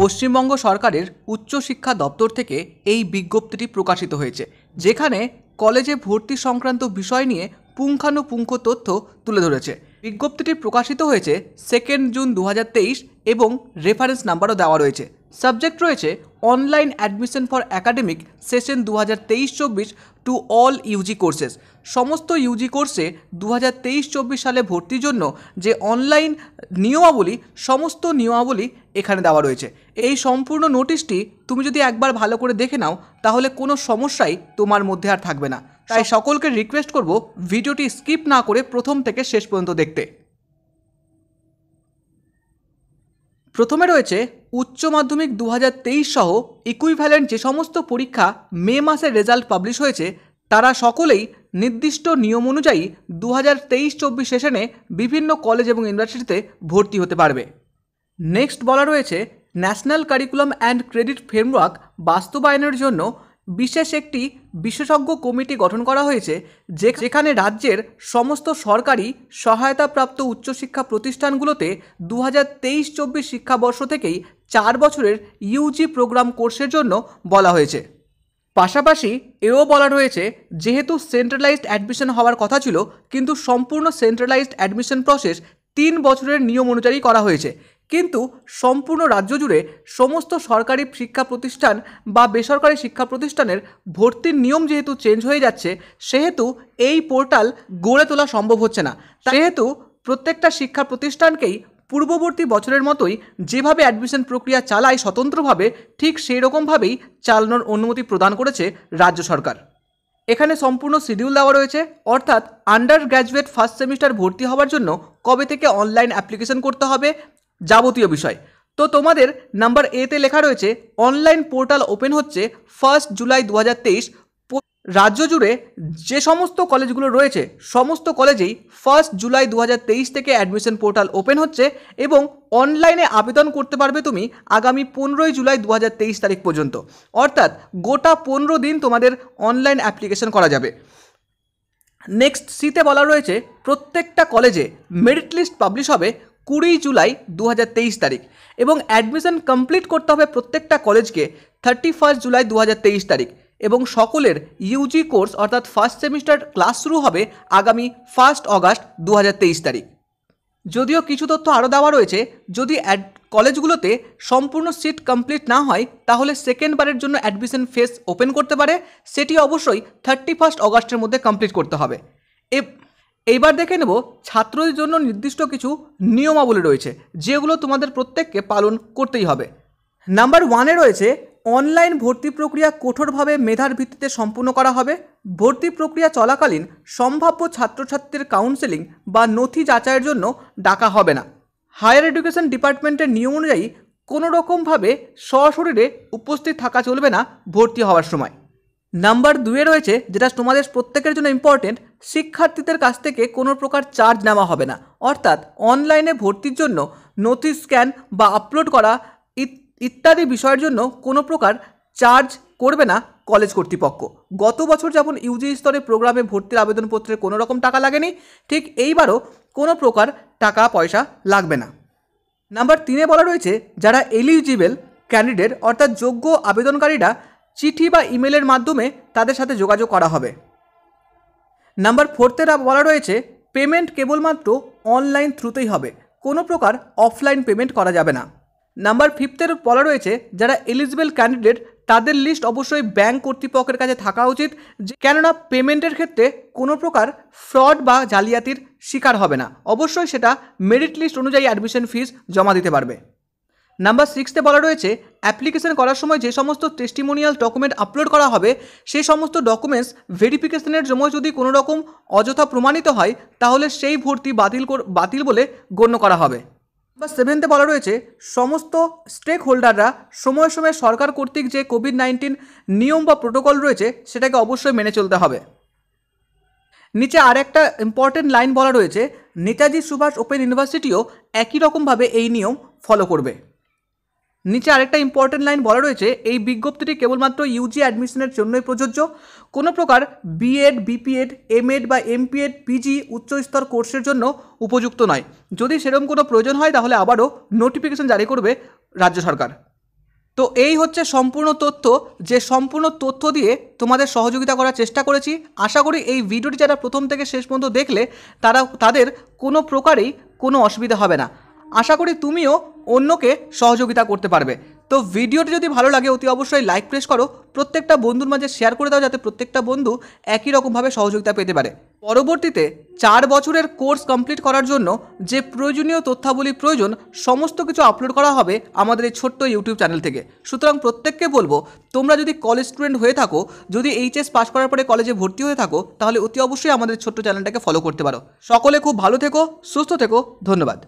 পশ্চিমবঙ্গ সরকারের উচ্চশিক্ষা দপ্তর থেকে এই বিজ্ঞপ্তিটি প্রকাশিত হয়েছে যেখানে কলেজে ভর্তি সংক্রান্ত বিষয় নিয়ে পুঙ্খানুপুঙ্খ তথ্য তুলে ধরেছে বিজ্ঞপ্তিটি প্রকাশিত হয়েছে সেকেন্ড জুন দু এবং রেফারেন্স নাম্বারও দেওয়া রয়েছে সাবজেক্ট রয়েছে online admission for academic session দু হাজার তেইশ চব্বিশ টু অল ইউজি কোর্সেস সমস্ত ইউজি কোর্সে দু হাজার তেইশ চব্বিশ সালে ভর্তির জন্য যে অনলাইন নিয়মাবলী সমস্ত নিয়মাবলী এখানে দেওয়া রয়েছে এই সম্পূর্ণ নোটিশটি তুমি যদি একবার ভালো করে দেখে নাও তাহলে কোনো সমস্যাই তোমার মধ্যে আর থাকবে না তাই সকলকে রিকোয়েস্ট করব ভিডিওটি স্কিপ না করে প্রথম থেকে শেষ পর্যন্ত দেখতে প্রথমে রয়েছে উচ্চ মাধ্যমিক দু সহ ইকুইভ্যালেন্ট যে সমস্ত পরীক্ষা মে মাসে রেজাল্ট পাবলিশ হয়েছে তারা সকলেই নির্দিষ্ট নিয়ম অনুযায়ী দু হাজার তেইশ চব্বিশ সেশনে বিভিন্ন কলেজ এবং ইউনিভার্সিটিতে ভর্তি হতে পারবে নেক্সট বলা রয়েছে national curriculum and credit framework বাস্তবায়নের জন্য বিশেষ একটি বিশেষজ্ঞ কমিটি গঠন করা হয়েছে যে যেখানে রাজ্যের সমস্ত সরকারি সহায়তাপ্রাপ্ত উচ্চশিক্ষা প্রতিষ্ঠানগুলোতে দু হাজার তেইশ চব্বিশ শিক্ষাবর্ষ থেকেই চার বছরের ইউজি প্রোগ্রাম কোর্সের জন্য বলা হয়েছে পাশাপাশি এও বলা রয়েছে যেহেতু সেন্ট্রালাইজড অ্যাডমিশন হওয়ার কথা ছিল কিন্তু সম্পূর্ণ সেন্ট্রালাইজড অ্যাডমিশন প্রসেস তিন বছরের নিয়ম অনুযায়ী করা হয়েছে কিন্তু সম্পূর্ণ রাজ্য জুড়ে সমস্ত সরকারি শিক্ষা প্রতিষ্ঠান বা বেসরকারি শিক্ষা প্রতিষ্ঠানের ভর্তির নিয়ম যেহেতু চেঞ্জ হয়ে যাচ্ছে সেহেতু এই পোর্টাল গড়ে তোলা সম্ভব হচ্ছে না সেহেতু প্রত্যেকটা শিক্ষা প্রতিষ্ঠানকেই পূর্ববর্তী বছরের মতোই যেভাবে অ্যাডমিশন প্রক্রিয়া চালায় স্বতন্ত্রভাবে ঠিক সেই রকমভাবেই চালানোর অনুমতি প্রদান করেছে রাজ্য সরকার এখানে সম্পূর্ণ শিডিউল দেওয়া রয়েছে অর্থাৎ আন্ডার গ্র্যাজুয়েট ফার্স্ট সেমিস্টার ভর্তি হওয়ার জন্য কবে থেকে অনলাইন অ্যাপ্লিকেশন করতে হবে যাবতীয় বিষয় তো তোমাদের নাম্বার এতে লেখা রয়েছে অনলাইন পোর্টাল ওপেন হচ্ছে ফার্স্ট জুলাই দু রাজ্য জুড়ে যে সমস্ত কলেজগুলো রয়েছে সমস্ত কলেজেই ফার্স্ট জুলাই দু থেকে অ্যাডমিশন পোর্টাল ওপেন হচ্ছে এবং অনলাইনে আবেদন করতে পারবে তুমি আগামী পনেরোই জুলাই দু তারিখ পর্যন্ত অর্থাৎ গোটা পনেরো দিন তোমাদের অনলাইন অ্যাপ্লিকেশন করা যাবে নেক্সট সিতে বলা রয়েছে প্রত্যেকটা কলেজে মেরিট লিস্ট পাবলিশ হবে কুড়ি জুলাই দু তারিখ এবং অ্যাডমিশন কমপ্লিট করতে হবে প্রত্যেকটা কলেজকে থার্টি ফার্স্ট জুলাই দু তারিখ এবং সকলের ইউজি কোর্স অর্থাৎ ফার্স্ট সেমিস্টার ক্লাস শুরু হবে আগামী ফার্স্ট অগাস্ট দু তারিখ যদিও কিছু তথ্য আরও দেওয়া রয়েছে যদি অ্যাড কলেজগুলোতে সম্পূর্ণ সিট কমপ্লিট না হয় তাহলে সেকেন্ড বারের জন্য অ্যাডমিশন ফেস ওপেন করতে পারে সেটি অবশ্যই থার্টি ফার্স্ট অগাস্টের মধ্যে কমপ্লিট করতে হবে এ এইবার দেখে নেব ছাত্রদের জন্য নির্দিষ্ট কিছু নিয়মাবলী রয়েছে যেগুলো তোমাদের প্রত্যেককে পালন করতেই হবে নাম্বার ওয়ানে রয়েছে অনলাইন ভর্তি প্রক্রিয়া কঠোরভাবে মেধার ভিত্তিতে সম্পূর্ণ করা হবে ভর্তি প্রক্রিয়া চলাকালীন সম্ভাব্য ছাত্রছাত্রীদের কাউন্সেলিং বা নথি যাচাইয়ের জন্য ডাকা হবে না হায়ার এডুকেশন ডিপার্টমেন্টের নিয়ম অনুযায়ী কোনো রকমভাবে সশরীরে উপস্থিত থাকা চলবে না ভর্তি হওয়ার সময় নাম্বার দুয়ে রয়েছে যেটা তোমাদের প্রত্যেকের জন্য ইম্পর্টেন্ট শিক্ষার্থীদের কাছ থেকে কোনো প্রকার চার্জ নেওয়া হবে না অর্থাৎ অনলাইনে ভর্তির জন্য নথি স্ক্যান বা আপলোড করা ইত্যাদি বিষয়ের জন্য কোনো প্রকার চার্জ করবে না কলেজ কর্তৃপক্ষ গত বছর যেমন ইউজি স্তরে প্রোগ্রামে ভর্তির আবেদনপত্রে কোনো রকম টাকা লাগেনি ঠিক এইবারও কোনো প্রকার টাকা পয়সা লাগবে না নাম্বার তিনে বলা রয়েছে যারা এলিজিবেল ক্যান্ডিডেট অর্থাৎ যোগ্য আবেদনকারীরা চিঠি বা ইমেলের মাধ্যমে তাদের সাথে যোগাযোগ করা হবে নাম্বার ফোরতে বলা রয়েছে পেমেন্ট কেবলমাত্র অনলাইন থ্রুতেই হবে কোনো প্রকার অফলাইন পেমেন্ট করা যাবে না নাম্বার ফিফথের বলা রয়েছে যারা এলিজিবল ক্যান্ডিডেট তাদের লিস্ট অবশ্যই ব্যাংক কর্তৃপক্ষের কাছে থাকা উচিত যে কেননা পেমেন্টের ক্ষেত্রে কোনো প্রকার ফ্রড বা জালিয়াতির শিকার হবে না অবশ্যই সেটা মেরিট লিস্ট অনুযায়ী অ্যাডমিশন ফিস জমা দিতে পারবে নাম্বার সিক্সতে বলা রয়েছে অ্যাপ্লিকেশন করার সময় যে সমস্ত টেস্টিমোনিয়াল ডকুমেন্ট আপলোড করা হবে সেই সমস্ত ডকুমেন্টস ভেরিফিকেশনের জন্য যদি কোনো রকম অযথা প্রমাণিত হয় তাহলে সেই ভর্তি বাতিল বাতিল বলে গণ্য করা হবে বা সেভেন্থে বলা রয়েছে সমস্ত স্টেক হোল্ডাররা সময় সময় সরকার কর্তৃক যে কোভিড নাইন্টিন নিয়ম বা প্রোটোকল রয়েছে সেটাকে অবশ্যই মেনে চলতে হবে নিচে আর একটা ইম্পর্টেন্ট লাইন বলা রয়েছে নেতাজি সুভাষ ওপেন ইউনিভার্সিটিও একই রকমভাবে এই নিয়ম ফলো করবে নিচে আরেকটা ইম্পর্টেন্ট লাইন বলা রয়েছে এই বিজ্ঞপ্তিটি কেবলমাত্র ইউজি অ্যাডমিশনের জন্যই প্রযোজ্য কোনো প্রকার বিএড বিপিএড এমএড বা এমপিএড পিজি উচ্চস্তর কোর্সের জন্য উপযুক্ত নয় যদি সেরকম কোনো প্রয়োজন হয় তাহলে আবারও নোটিফিকেশন জারি করবে রাজ্য সরকার তো এই হচ্ছে সম্পূর্ণ তথ্য যে সম্পূর্ণ তথ্য দিয়ে তোমাদের সহযোগিতা করার চেষ্টা করেছি আশা করি এই ভিডিওটি যারা প্রথম থেকে শেষ পর্যন্ত দেখলে তারা তাদের কোনো প্রকারেই কোনো অসুবিধা হবে না আশা করি তুমিও অন্যকে সহযোগিতা করতে পারবে তো ভিডিওটি যদি ভালো লাগে অতি অবশ্যই লাইক প্রেস করো প্রত্যেকটা বন্ধুর মাঝে শেয়ার করে দাও যাতে প্রত্যেকটা বন্ধু একই রকমভাবে সহযোগিতা পেতে পারে পরবর্তীতে চার বছরের কোর্স কমপ্লিট করার জন্য যে প্রয়োজনীয় তথ্যাবলী প্রয়োজন সমস্ত কিছু আপলোড করা হবে আমাদের এই ছোট্ট ইউটিউব চ্যানেল থেকে সুতরাং প্রত্যেককে বলবো তোমরা যদি কলেজ স্টুডেন্ট হয়ে থাকো যদি এইচএস পাস করার পরে কলেজে ভর্তি হয়ে থাকো তাহলে অতি অবশ্যই আমাদের ছোট্ট চ্যানেলটাকে ফলো করতে পারো সকলে খুব ভালো থেকো সুস্থ থেকো ধন্যবাদ